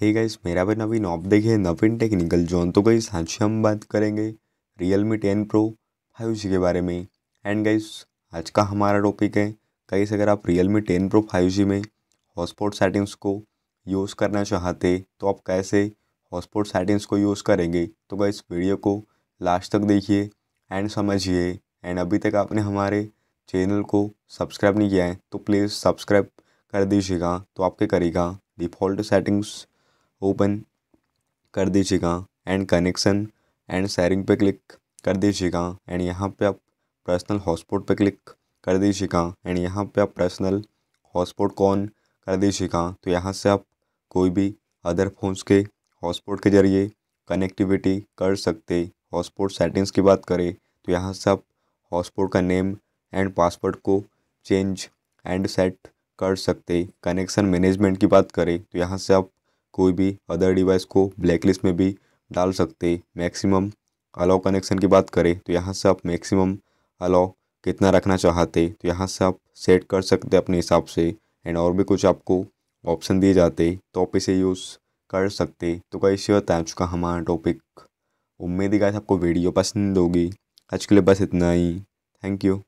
hey guys मेरा भी नवीन आप देखिए नवीन टेक्निकल जोन तो गाइस आज हम बात करेंगे Realme ten pro five G के बारे में एंड गाइस आज का हमारा टॉपिक है गाइस अगर आप Realme ten pro five G में हॉटस्पॉट सेटिंग्स को यूज़ करना चाहते तो आप कैसे हॉटस्पॉट सेटिंग्स को यूज़ करेंगे तो गाइस वीडियो को लास्ट तक देखिए एंड समझिए एंड अभी तक आपने हमारे चैनल को सब्सक्राइब नहीं किया है तो प्लीज़ सब्सक्राइब कर दीजिएगा तो आपके करेगा डिफ़ॉल्ट सेटिंग्स ओपन कर दीजिएगा एंड कनेक्शन एंड शेयरिंग पे क्लिक कर दीजिएगा एंड यहाँ पे आप पर्सनल हॉटस्पॉट पे क्लिक कर दीजिएगा एंड यहाँ पे आप पर्सनल हॉटस्पॉट को ऑन कर दीजिएगा तो यहाँ से आप कोई भी अदर फोन्स के हॉटस्पॉट के जरिए कनेक्टिविटी कर सकते हॉटस्पॉट सेटिंग्स की बात करें तो यहाँ से आप हॉटस्पॉट का नेम एंड पासवर्ड को चेंज एंड सेट कर सकते कनेक्शन मैनेजमेंट की बात करें तो यहाँ से आप कोई भी अदर डिवाइस को ब्लैक लिस्ट में भी डाल सकते मैक्सिमम अलाउ कनेक्शन की बात करें तो यहाँ से आप मैक्सिमम अलाउ कितना रखना चाहते तो यहाँ से आप सेट कर सकते अपने हिसाब से एंड और भी कुछ आपको ऑप्शन दिए जाते तो आप इसे यूज़ कर सकते तो कई शिवर आ चुका हमारा टॉपिक उम्मीद ही गाय आपको वीडियो पसंद होगी आज के लिए बस इतना ही थैंक यू